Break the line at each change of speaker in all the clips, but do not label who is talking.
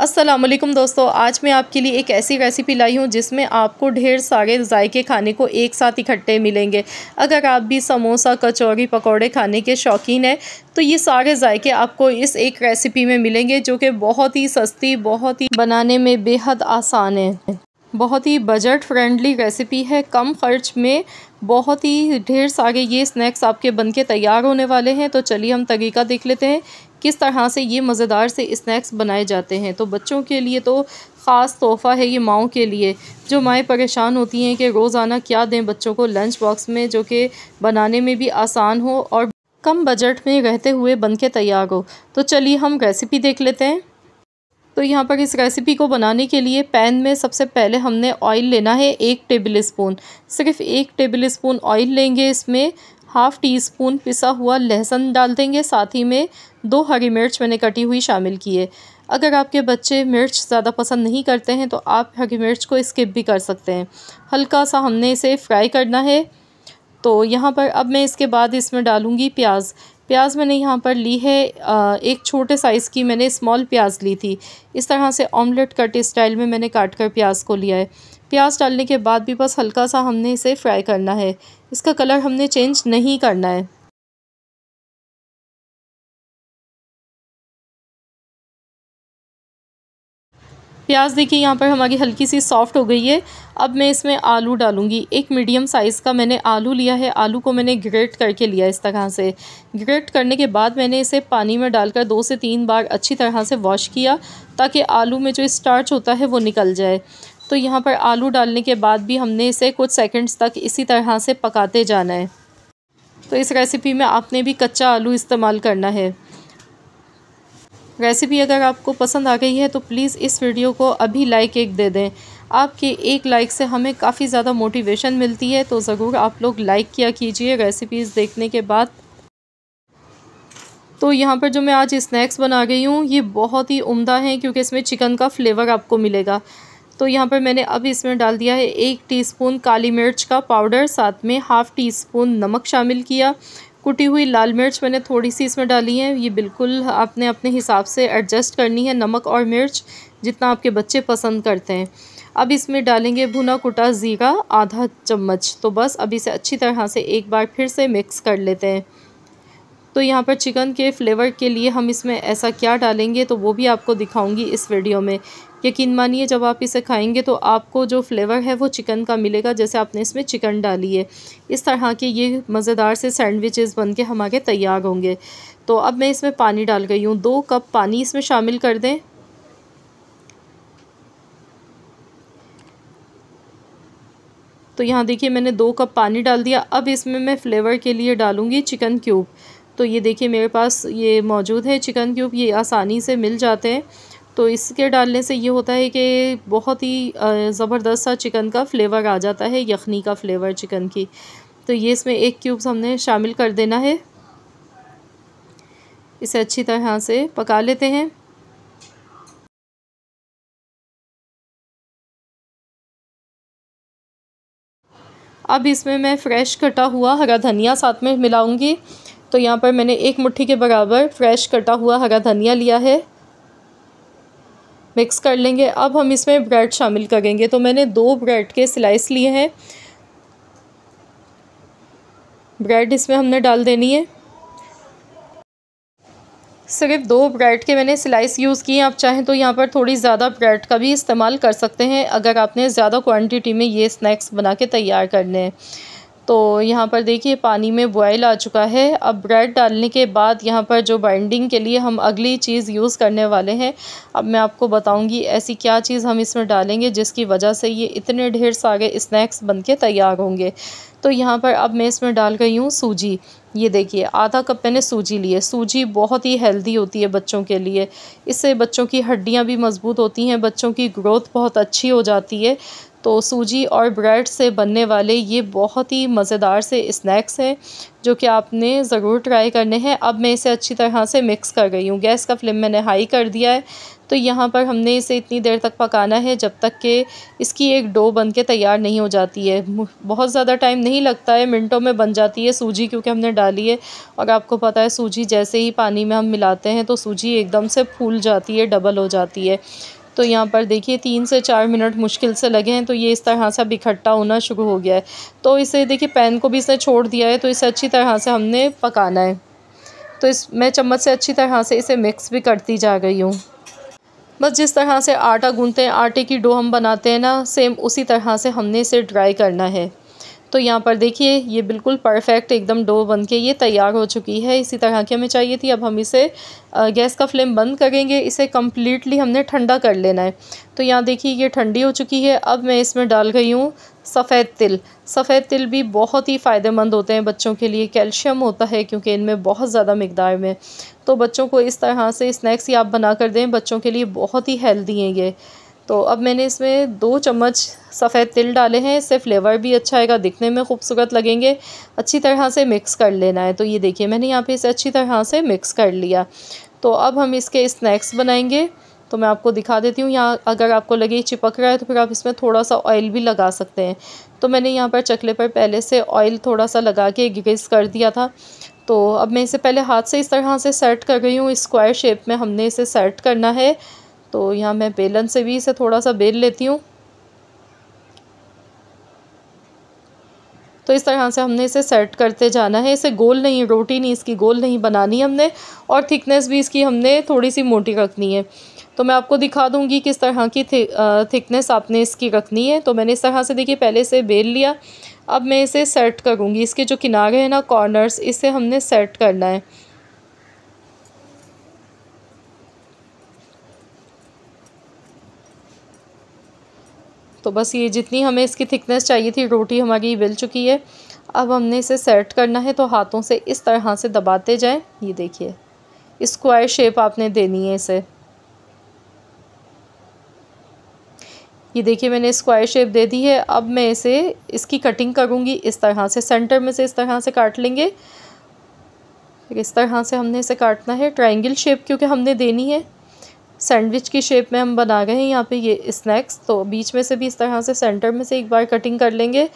असलम दोस्तों आज मैं आपके लिए एक ऐसी रेसिपी लाई हूँ जिसमें आपको ढेर सारे जायके खाने को एक साथ इकट्ठे मिलेंगे अगर आप भी समोसा कचौरी पकौड़े खाने के शौकीन हैं तो ये सारे जायके आपको इस एक रेसिपी में मिलेंगे जो कि बहुत ही सस्ती बहुत ही बनाने में बेहद आसान है बहुत ही बजट फ्रेंडली रेसिपी है कम खर्च में बहुत ही ढेर सारे ये स्नैक्स आपके बन के तैयार होने वाले हैं तो चलिए हम तरीका देख लेते हैं किस तरह से ये मज़ेदार से स्नैक्स बनाए जाते हैं तो बच्चों के लिए तो ख़ास तोहफ़ा है ये माओ के लिए जो माएँ परेशान होती हैं कि रोज़ाना क्या दें बच्चों को लंच बॉक्स में जो कि बनाने में भी आसान हो और कम बजट में रहते हुए बन के तैयार हो तो चलिए हम रेसिपी देख लेते हैं तो यहाँ पर इस रेसिपी को बनाने के लिए पैन में सबसे पहले हमने ऑयल लेना है एक टेबल स्पून सिर्फ एक टेबल स्पून ऑयल लेंगे इसमें हाफ़ टी स्पून पिसा हुआ लहसुन डाल देंगे साथ ही में दो हरी मिर्च मैंने कटी हुई शामिल किए अगर आपके बच्चे मिर्च ज़्यादा पसंद नहीं करते हैं तो आप हरी मिर्च को स्किप भी कर सकते हैं हल्का सा हमने इसे फ्राई करना है तो यहाँ पर अब मैं इसके बाद इसमें डालूँगी प्याज प्याज मैंने यहाँ पर ली है एक छोटे साइज़ की मैंने स्मॉल प्याज ली थी इस तरह से ऑमलेट कट स्टाइल में मैंने काट कर प्याज को लिया है प्याज डालने के बाद भी बस हल्का सा हमने इसे फ्राई करना है इसका कलर हमने चेंज नहीं करना है प्याज देखिए यहाँ पर हमारी हल्की सी सॉफ्ट हो गई है अब मैं इसमें आलू डालूंगी एक मीडियम साइज़ का मैंने आलू लिया है आलू को मैंने ग्रेट करके लिया इस तरह से ग्रेट करने के बाद मैंने इसे पानी में डालकर दो से तीन बार अच्छी तरह से वॉश किया ताकि आलू में जो स्टार्च होता है वो निकल जाए तो यहाँ पर आलू डालने के बाद भी हमने इसे कुछ सेकेंड्स तक इसी तरह से पकाते जाना है तो इस रेसिपी में आपने भी कच्चा आलू इस्तेमाल करना है रेसिपी अगर आपको पसंद आ गई है तो प्लीज़ इस वीडियो को अभी लाइक एक दे दें आपके एक लाइक से हमें काफ़ी ज़्यादा मोटिवेशन मिलती है तो ज़रूर आप लोग लाइक किया कीजिए रेसिपीज़ देखने के बाद तो यहाँ पर जो मैं आज स्नैक्स बना रही हूँ ये बहुत ही उम्दा हैं क्योंकि इसमें चिकन का फ्लेवर आपको मिलेगा तो यहाँ पर मैंने अब इसमें डाल दिया है एक टीस्पून काली मिर्च का पाउडर साथ में हाफ़ टी स्पून नमक शामिल किया कुटी हुई लाल मिर्च मैंने थोड़ी सी इसमें डाली है ये बिल्कुल आपने अपने हिसाब से एडजस्ट करनी है नमक और मिर्च जितना आपके बच्चे पसंद करते हैं अब इसमें डालेंगे भुना कुटा ज़ीरा आधा चम्मच तो बस अब इसे अच्छी तरह से एक बार फिर से मिक्स कर लेते हैं तो यहाँ पर चिकन के फ्लेवर के लिए हम इसमें ऐसा क्या डालेंगे तो वो भी आपको दिखाऊंगी इस वीडियो में यकीन मानिए जब आप इसे खाएंगे तो आपको जो फ्लेवर है वो चिकन का मिलेगा जैसे आपने इसमें चिकन डाली है इस तरह के ये मज़ेदार से सैंडविचेस बन के हमारे तैयार होंगे तो अब मैं इसमें पानी डाल गई हूँ दो कप पानी इसमें शामिल कर दें तो यहाँ देखिए मैंने दो कप पानी डाल दिया अब इसमें मैं फ़्लेवर के लिए डालूँगी चिकन क्यूब तो ये देखिए मेरे पास ये मौजूद है चिकन क्यूब ये आसानी से मिल जाते हैं तो इसके डालने से ये होता है कि बहुत ही ज़बरदस्त सा चिकन का फ्लेवर आ जाता है यखनी का फ्लेवर चिकन की तो ये इसमें एक क्यूब्स हमने शामिल कर देना है इसे अच्छी तरह से पका लेते हैं अब इसमें मैं फ़्रेश कटा हुआ हरा धनिया साथ में मिलाऊंगी तो यहाँ पर मैंने एक मुट्ठी के बराबर फ़्रेश कटा हुआ हरा धनिया लिया है मिक्स कर लेंगे अब हम इसमें ब्रेड शामिल करेंगे तो मैंने दो ब्रेड के स्लाइस लिए हैं ब्रेड इसमें हमने डाल देनी है सिर्फ दो ब्रेड के मैंने स्लाइस यूज़ किए आप चाहें तो यहाँ पर थोड़ी ज़्यादा ब्रेड का भी इस्तेमाल कर सकते हैं अगर आपने ज़्यादा क्वांटिटी में ये स्नैक्स बना के तैयार करने हैं तो यहाँ पर देखिए पानी में बॉयल आ चुका है अब ब्रेड डालने के बाद यहाँ पर जो बाइंडिंग के लिए हम अगली चीज़ यूज़ करने वाले हैं अब मैं आपको बताऊँगी ऐसी क्या चीज़ हम इसमें डालेंगे जिसकी वजह से ये इतने ढेर सारे स्नैक्स बन के तैयार होंगे तो यहाँ पर अब मैं इसमें डाल गई हूँ सूजी ये देखिए आधा कप मैंने सूजी ली है सूजी बहुत ही हेल्दी होती है बच्चों के लिए इससे बच्चों की हड्डियाँ भी मज़बूत होती हैं बच्चों की ग्रोथ बहुत अच्छी हो जाती है तो सूजी और ब्रेड से बनने वाले ये बहुत ही मज़ेदार से स्नैक्स हैं जो कि आपने ज़रूर ट्राई करने हैं अब मैं इसे अच्छी तरह से मिक्स कर गई हूँ गैस का फ्लेम मैंने हाई कर दिया है तो यहाँ पर हमने इसे इतनी देर तक पकाना है जब तक कि इसकी एक डो बन के तैयार नहीं हो जाती है बहुत ज़्यादा टाइम नहीं लगता है मिनटों में बन जाती है सूजी क्योंकि हमने डाली है और आपको पता है सूजी जैसे ही पानी में हम मिलाते हैं तो सूजी एकदम से फूल जाती है डबल हो जाती है तो यहाँ पर देखिए तीन से चार मिनट मुश्किल से लगे हैं तो ये इस तरह से अब इकट्ठा होना शुरू हो गया है तो इसे देखिए पैन को भी इसने छोड़ दिया है तो इसे अच्छी तरह से हमने पकाना है तो इस मैं चम्मच से अच्छी तरह से इसे मिक्स भी करती जा रही हूँ बस जिस तरह से आटा गूँधते हैं आटे की डो हम बनाते हैं ना सेम उसी तरह से हमने इसे ड्राई करना है तो यहाँ पर देखिए ये बिल्कुल परफेक्ट एकदम डो बन के ये तैयार हो चुकी है इसी तरह की हमें चाहिए थी अब हम इसे गैस का फ्लेम बंद करेंगे इसे कम्प्लीटली हमने ठंडा कर लेना है तो यहाँ देखिए ये ठंडी हो चुकी है अब मैं इसमें डाल गई हूँ सफ़ेद तिल सफ़ेद तिल भी बहुत ही फ़ायदेमंद होते हैं बच्चों के लिए कैल्शियम होता है क्योंकि इनमें बहुत ज़्यादा मकदार में तो बच्चों को इस तरह से स्नैक्स ही आप बना कर दें बच्चों के लिए बहुत ही हेल्दी हैं ये तो अब मैंने इसमें दो चम्मच सफ़ेद तिल डाले हैं इससे फ्लेवर भी अच्छा आएगा दिखने में खूबसूरत लगेंगे अच्छी तरह से मिक्स कर लेना है तो ये देखिए मैंने यहाँ पे इसे अच्छी तरह से मिक्स कर लिया तो अब हम इसके स्नैक्स बनाएंगे तो मैं आपको दिखा देती हूँ यहाँ अगर आपको लगे चिपक रहा है तो फिर आप इसमें थोड़ा सा ऑयल भी लगा सकते हैं तो मैंने यहाँ पर चकले पर पहले से ऑयल थोड़ा सा लगा के ग्रेस कर दिया था तो अब मैं इसे पहले हाथ से इस तरह से सेट कर रही हूँ स्क्वायर शेप में हमने इसे सेट करना है तो यहाँ मैं बेलन से भी इसे थोड़ा सा बेल लेती हूँ तो इस तरह से हमने इसे सेट करते जाना है इसे गोल नहीं रोटी नहीं इसकी गोल नहीं बनानी हमने और थिकनेस भी इसकी हमने थोड़ी सी मोटी रखनी है तो मैं आपको दिखा दूंगी किस तरह की थिकनेस आपने इसकी रखनी है तो मैंने इस तरह से देखिए पहले से बेल लिया अब मैं इसे सेट करूँगी इसके जो किनारे हैं ना कॉर्नर्स इसे हमने सेट करना है तो बस ये जितनी हमें इसकी थिकनेस चाहिए थी रोटी हमारी मिल चुकी है अब हमने इसे सेट करना है तो हाथों से इस तरह से दबाते जाएं ये देखिए स्क्वायर शेप आपने देनी है इसे ये देखिए मैंने स्क्वायर शेप दे दी है अब मैं इसे इसकी कटिंग करूँगी इस तरह से सेंटर में से इस तरह से काट लेंगे इस तरह से हमने इसे काटना है ट्रायंगल शेप क्योंकि हमने देनी है सैंडविच की शेप में हम बना गए हैं यहाँ पे ये स्नैक्स तो बीच में से भी इस तरह से सेंटर में से एक बार कटिंग कर लेंगे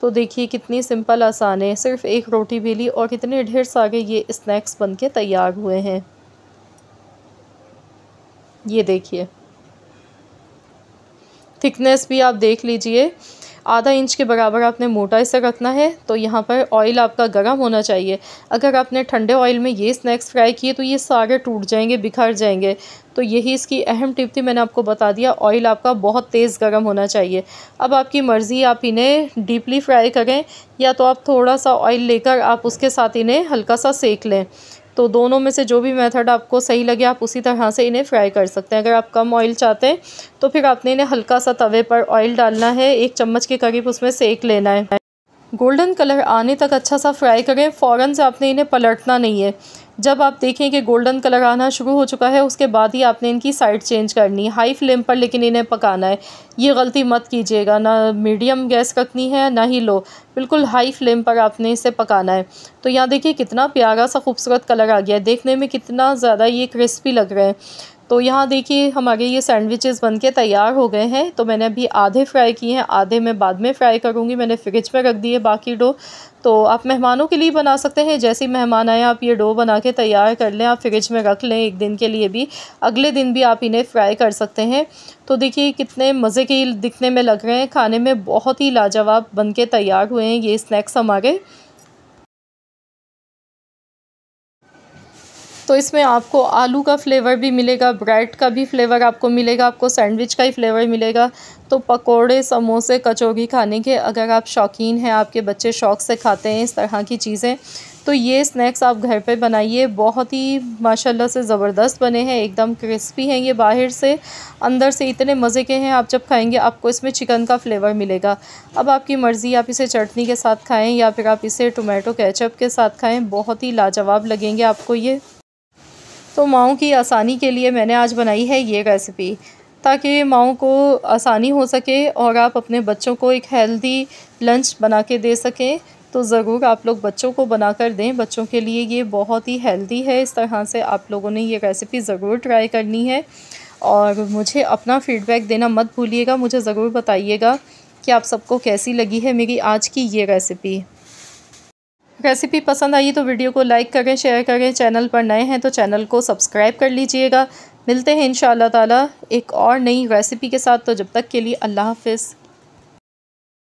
तो देखिए कितनी सिंपल आसान है सिर्फ एक रोटी बेली और कितने ढेर सारे ये स्नैक्स बन के तैयार हुए हैं ये देखिए थिकनेस भी आप देख लीजिए आधा इंच के बराबर आपने मोटा इसे रखना है तो यहाँ पर ऑयल आपका गर्म होना चाहिए अगर आपने ठंडे ऑयल में ये स्नैक्स फ्राई किए तो ये सारे टूट जाएंगे बिखर जाएंगे तो यही इसकी अहम टिप थी मैंने आपको बता दिया ऑयल आपका बहुत तेज़ गर्म होना चाहिए अब आपकी मर्ज़ी आप इन्हें डीपली फ्राई करें या तो आप थोड़ा सा ऑयल लेकर आप उसके साथ इन्हें हल्का सा सेक लें तो दोनों में से जो भी मेथड आपको सही लगे आप उसी तरह से इन्हें फ्राई कर सकते हैं अगर आप कम ऑयल चाहते हैं तो फिर आपने इन्हें हल्का सा तवे पर ऑयल डालना है एक चम्मच के करीब उसमें सेक लेना है गोल्डन कलर आने तक अच्छा सा फ्राई करें फ़ौरन से आपने इन्हें पलटना नहीं है जब आप देखें कि गोल्डन कलर आना शुरू हो चुका है उसके बाद ही आपने इनकी साइड चेंज करनी है हाई फ्लेम पर लेकिन इन्हें पकाना है ये गलती मत कीजिएगा ना मीडियम गैस रखनी है ना ही लो बिल्कुल हाई फ्लेम पर आपने इसे पकाना है तो यहाँ देखिए कितना प्यारा सा खूबसूरत कलर आ गया है देखने में कितना ज़्यादा ये क्रिस्पी लग रहे हैं तो यहाँ देखिए हमारे ये सैंडविचेस बन के तैयार हो गए हैं तो मैंने अभी आधे फ्राई किए हैं आधे मैं बाद में फ्राई करूँगी मैंने फ्रिज में रख दिए बाकी डो तो आप मेहमानों के लिए बना सकते हैं जैसे ही मेहमान आए आप ये डो बना के तैयार कर लें आप फ्रिज में रख लें एक दिन के लिए भी अगले दिन भी आप इन्हें फ्राई कर सकते हैं तो देखिए कितने मज़े के दिखने में लग रहे हैं खाने में बहुत ही लाजवाब बन के तैयार हुए हैं ये स्नैक्स हमारे तो इसमें आपको आलू का फ्लेवर भी मिलेगा ब्रेड का भी फ्लेवर आपको मिलेगा आपको सैंडविच का ही फ्लेवर मिलेगा तो पकोड़े समोसे कचौड़ी खाने के अगर आप शौकीन हैं आपके बच्चे शौक़ से खाते हैं इस तरह की चीज़ें तो ये स्नैक्स आप घर पे बनाइए बहुत ही माशाल्लाह से ज़बरदस्त बने हैं एकदम क्रिस्पी हैं ये बाहर से अंदर से इतने मज़े के हैं आप जब खाएंगे आपको इसमें चिकन का फ्लेवर मिलेगा अब आपकी मर्ज़ी आप इसे चटनी के साथ खाएं या फिर आप इसे टोमेटो केचप के साथ खाएं बहुत ही लाजवाब लगेंगे आपको ये तो माओ की आसानी के लिए मैंने आज बनाई है ये रेसिपी ताकि माओ को आसानी हो सके और आप अपने बच्चों को एक हेल्दी लंच बना के दे सकें तो ज़रूर आप लोग बच्चों को बना कर दें बच्चों के लिए ये बहुत ही हेल्दी है इस तरह से आप लोगों ने ये रेसिपी ज़रूर ट्राई करनी है और मुझे अपना फ़ीडबैक देना मत भूलिएगा मुझे ज़रूर बताइएगा कि आप सबको कैसी लगी है मेरी आज की ये रेसिपी रेसिपी पसंद आई तो वीडियो को लाइक करें शेयर करें चैनल पर नए हैं तो चैनल को सब्सक्राइब कर लीजिएगा मिलते हैं इन ताला एक और नई रेसिपी के साथ तो जब तक के लिए अल्लाह हाफिज़